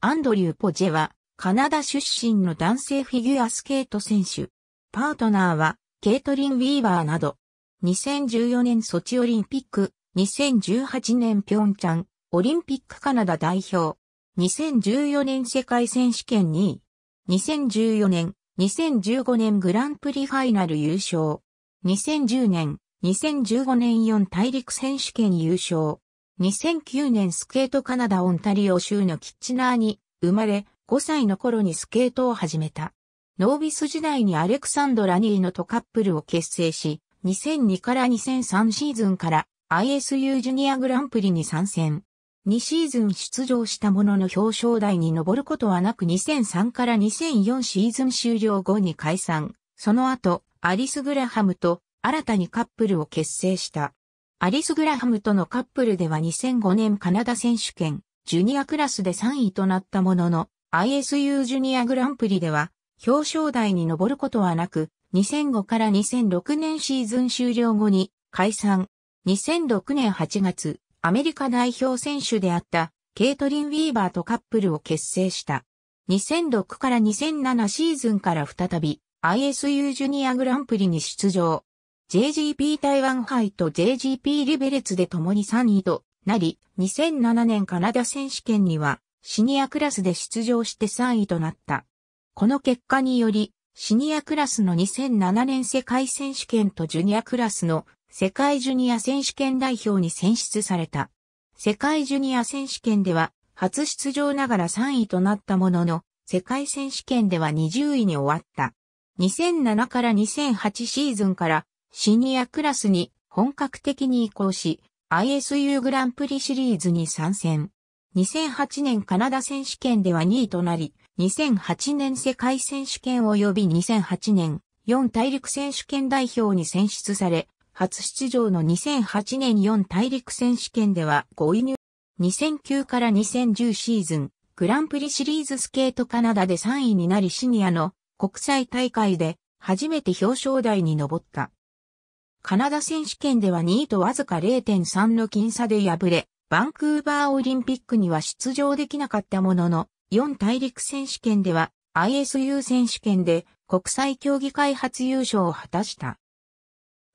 アンドリュー・ポジェは、カナダ出身の男性フィギュアスケート選手。パートナーは、ケイトリン・ウィーバーなど。2014年ソチオリンピック、2018年ピョンチャン、オリンピックカナダ代表。2014年世界選手権2位。2014年、2015年グランプリファイナル優勝。2010年、2015年4大陸選手権優勝。2009年スケートカナダオンタリオ州のキッチナーに生まれ5歳の頃にスケートを始めた。ノービス時代にアレクサンド・ラニーノとカップルを結成し、2002から2003シーズンから ISU ジュニアグランプリに参戦。2シーズン出場したものの表彰台に上ることはなく2003から2004シーズン終了後に解散。その後、アリス・グラハムと新たにカップルを結成した。アリス・グラハムとのカップルでは2005年カナダ選手権、ジュニアクラスで3位となったものの、ISU ジュニアグランプリでは、表彰台に上ることはなく、2005から2006年シーズン終了後に解散。2006年8月、アメリカ代表選手であったケイトリン・ウィーバーとカップルを結成した。2006から2007シーズンから再び ISU ジュニアグランプリに出場。JGP 台湾杯と JGP リベレツで共に3位となり、2007年カナダ選手権にはシニアクラスで出場して3位となった。この結果により、シニアクラスの2007年世界選手権とジュニアクラスの世界ジュニア選手権代表に選出された。世界ジュニア選手権では初出場ながら3位となったものの、世界選手権では20位に終わった。2007から2008シーズンからシニアクラスに本格的に移行し、ISU グランプリシリーズに参戦。2008年カナダ選手権では2位となり、2008年世界選手権及び2008年4大陸選手権代表に選出され、初出場の2008年4大陸選手権では5位入。2009から2010シーズン、グランプリシリーズスケートカナダで3位になりシニアの国際大会で初めて表彰台に上った。カナダ選手権では2位とわずか0.3の僅差で敗れ、バンクーバーオリンピックには出場できなかったものの、4大陸選手権では ISU 選手権で国際競技開発優勝を果たした。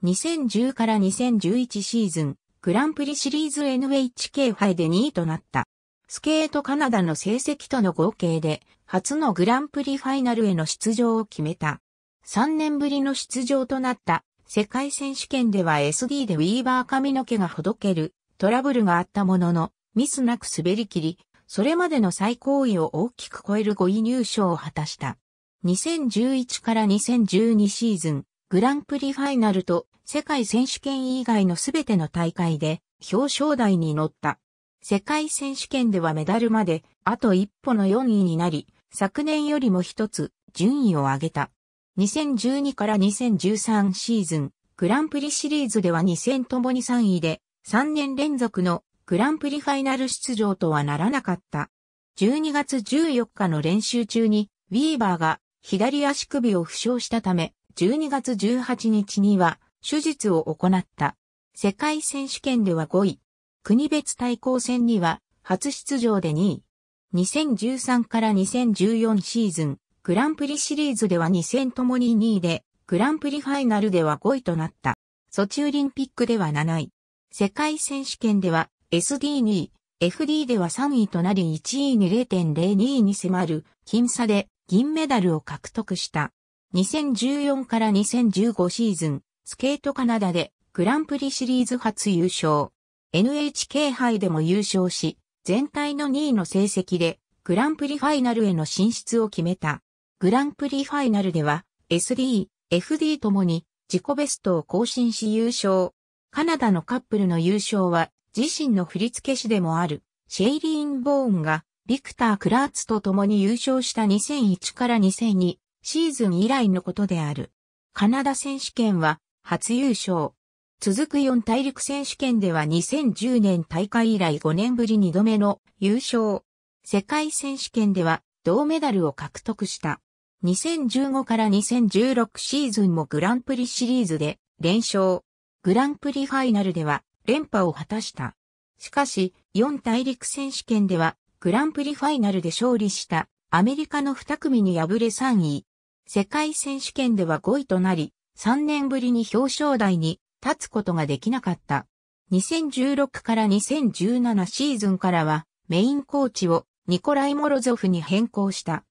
2010から2011シーズン、グランプリシリーズ NHK 杯で2位となった。スケートカナダの成績との合計で、初のグランプリファイナルへの出場を決めた。3年ぶりの出場となった世界選手権では SD でウィーバー髪の毛がほどけるトラブルがあったものの、ミスなく滑り切り、それまでの最高位を大きく超える5位入賞を果たした。2011から2012シーズン、グランプリファイナルと世界選手権以外のすべての大会で表彰台に乗った。世界選手権ではメダルまであと一歩の4位になり、昨年よりも一つ順位を上げた。2012から2013シーズン、グランプリシリーズでは2戦ともに3位で、3年連続のグランプリファイナル出場とはならなかった。12月14日の練習中に、ウィーバーが左足首を負傷したため、12月18日には手術を行った。世界選手権では5位。国別対抗戦には初出場で2位。2013から2014シーズン、グランプリシリーズでは2戦ともに2位で、グランプリファイナルでは5位となった。ソチオリンピックでは7位。世界選手権では SD2 位、FD では3位となり1位に0.02位に迫る、僅差で銀メダルを獲得した。2014から2015シーズン、スケートカナダでグランプリシリーズ初優勝。NHK 杯でも優勝し、全体の2位の成績でグランプリファイナルへの進出を決めた。グランプリファイナルでは SD、FD ともに自己ベストを更新し優勝。カナダのカップルの優勝は自身の振付師でもあるシェイリーン・ボーンがビクター・クラーツと共に優勝した2001から2002シーズン以来のことである。カナダ選手権は初優勝。続く4大陸選手権では2010年大会以来5年ぶり2度目の優勝。世界選手権では銅メダルを獲得した。2015から2016シーズンもグランプリシリーズで連勝。グランプリファイナルでは連覇を果たした。しかし、4大陸選手権ではグランプリファイナルで勝利したアメリカの2組に敗れ3位。世界選手権では5位となり、3年ぶりに表彰台に立つことができなかった。2016から2017シーズンからはメインコーチをニコライ・モロゾフに変更した。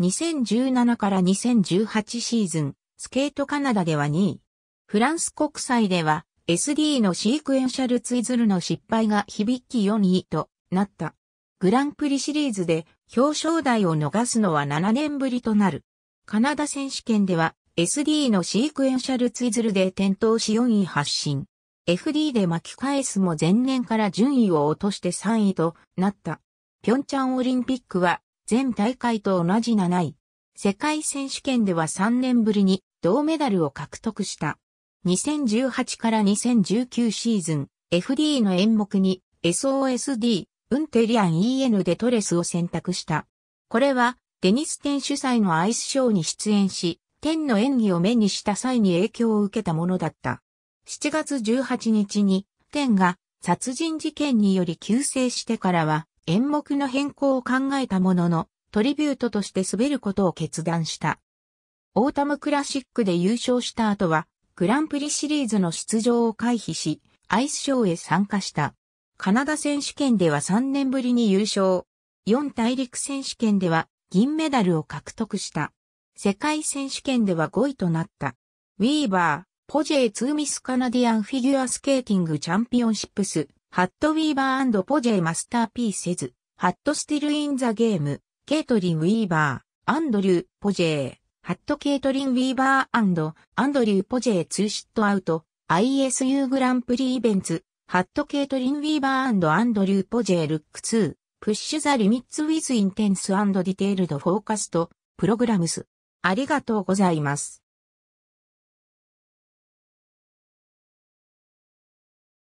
2017から2018シーズン、スケートカナダでは2位。フランス国際では SD のシークエンシャルツイズルの失敗が響き4位となった。グランプリシリーズで表彰台を逃すのは7年ぶりとなる。カナダ選手権では SD のシークエンシャルツイズルで転倒し4位発進。FD で巻き返すも前年から順位を落として3位となった。ピョンチャンオリンピックは前大会と同じ7位。世界選手権では3年ぶりに銅メダルを獲得した。2018から2019シーズン、FD の演目に SOSD、ウンテリアン EN でトレスを選択した。これは、デニスン主催のアイスショーに出演し、天の演技を目にした際に影響を受けたものだった。7月18日に、天が殺人事件により急逝してからは、演目の変更を考えたものの、トリビュートとして滑ることを決断した。オータムクラシックで優勝した後は、グランプリシリーズの出場を回避し、アイスショーへ参加した。カナダ選手権では3年ぶりに優勝。4大陸選手権では銀メダルを獲得した。世界選手権では5位となった。ウィーバー、ポジェ2ミスカナディアンフィギュアスケーティングチャンピオンシップスハット・ウィーバーポジェ・マスター・ピーセズ、ハット・スティル・イン・ザ・ゲーム、ケイトリン・ウィーバー、アンドリュー・ポジェー、ハット・ケイトリン・ウィーバーアンドリュー・ポジェー・ツーシット・アウト、ISU グランプリイベンツ、ハット・ケイトリン・ウィーバーアンドリュー・ポジェー・ルック2、プッシュ・ザ・リミッツ・ウィズ・インテンス・ディテールド・フォーカスト、プログラムス。ありがとうございます。